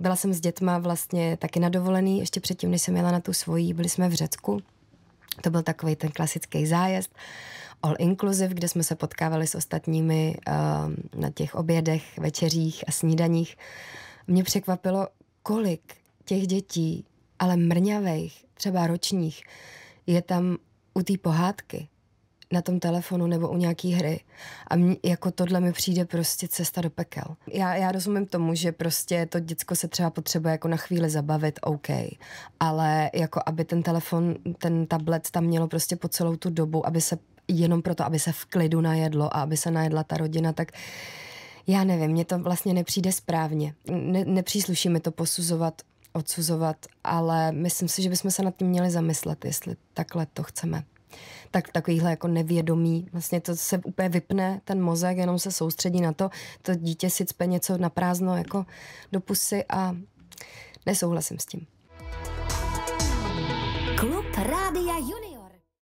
Byla jsem s dětma vlastně taky na dovolený, ještě předtím, než jsem jela na tu svoji, byli jsme v Řecku. To byl takový ten klasický zájezd all inclusive, kde jsme se potkávali s ostatními um, na těch obědech, večeřích a snídaních. Mě překvapilo, kolik těch dětí, ale mrňavých, třeba ročních, je tam u té pohádky na tom telefonu nebo u nějaký hry. A mě, jako tohle mi přijde prostě cesta do pekel. Já, já rozumím tomu, že prostě to děcko se třeba potřebuje jako na chvíli zabavit, OK. Ale jako aby ten telefon, ten tablet tam mělo prostě po celou tu dobu, aby se jenom proto, aby se v klidu najedlo a aby se najedla ta rodina, tak já nevím, mně to vlastně nepřijde správně. Ne, nepřísluší mi to posuzovat, odsuzovat, ale myslím si, že bychom se nad tím měli zamyslet, jestli takhle to chceme tak takovýhle jako nevědomí, vlastně to se úplně vypne ten mozek, jenom se soustředí na to, to dítě si cpe něco na prázdno jako do pusy a nesouhlasím s tím. Klub Rádia Junior.